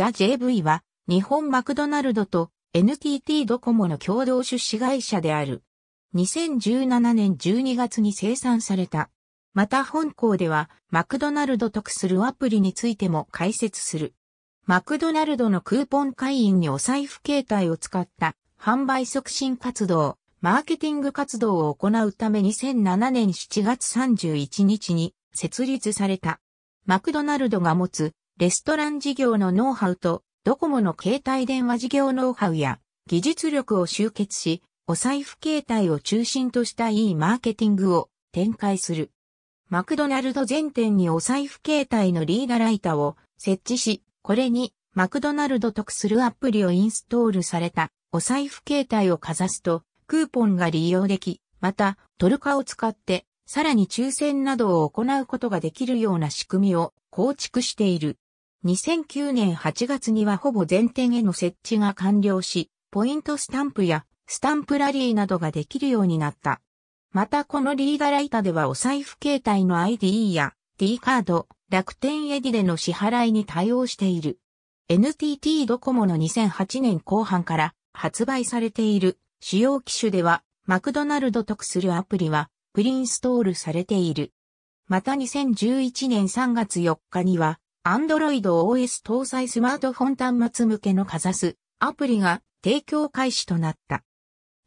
ザ・ JV は日本マクドナルドと NTT ドコモの共同出資会社である。2017年12月に生産された。また本校ではマクドナルド得するアプリについても解説する。マクドナルドのクーポン会員にお財布形態を使った販売促進活動、マーケティング活動を行うため2007年7月31日に設立された。マクドナルドが持つレストラン事業のノウハウと、ドコモの携帯電話事業ノウハウや、技術力を集結し、お財布形態を中心としたいいマーケティングを展開する。マクドナルド全店にお財布携帯のリーダライタを設置し、これにマクドナルド得するアプリをインストールされたお財布携帯をかざすとクーポンが利用でき、またトルカを使ってさらに抽選などを行うことができるような仕組みを構築している。2009年8月にはほぼ全店への設置が完了し、ポイントスタンプやスタンプラリーなどができるようになった。またこのリーダライタではお財布携帯の ID や D カード、楽天エディでの支払いに対応している。NTT ドコモの2008年後半から発売されている主要機種ではマクドナルド得するアプリはプリインストールされている。また2011年3月4日には Android OS 搭載スマートフォン端末向けのかざすアプリが提供開始となった。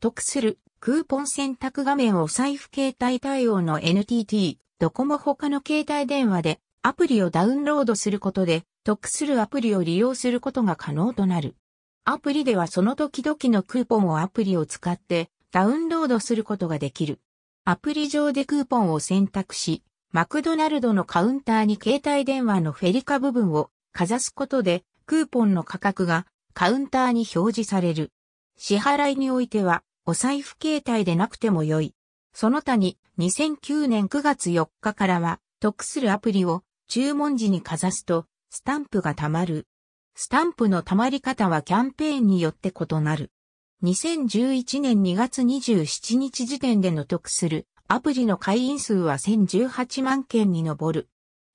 得するクーポン選択画面を財布携帯対応の NTT、ドコモ他の携帯電話でアプリをダウンロードすることで得するアプリを利用することが可能となる。アプリではその時々のクーポンをアプリを使ってダウンロードすることができる。アプリ上でクーポンを選択し、マクドナルドのカウンターに携帯電話のフェリカ部分をかざすことでクーポンの価格がカウンターに表示される。支払いにおいてはお財布携帯でなくても良い。その他に2009年9月4日からは得するアプリを注文時にかざすとスタンプが貯まる。スタンプの貯まり方はキャンペーンによって異なる。2011年2月27日時点での得するアプリの会員数は1018万件に上る。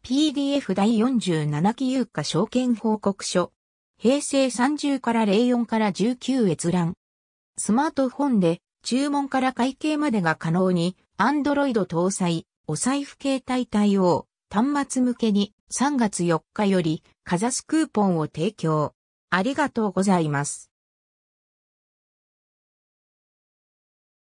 PDF 第47期有価証券報告書。平成30から04から19閲覧。スマートフォンで注文から会計までが可能に、Android 搭載、お財布携帯対応、端末向けに3月4日より、かざすクーポンを提供。ありがとうございます。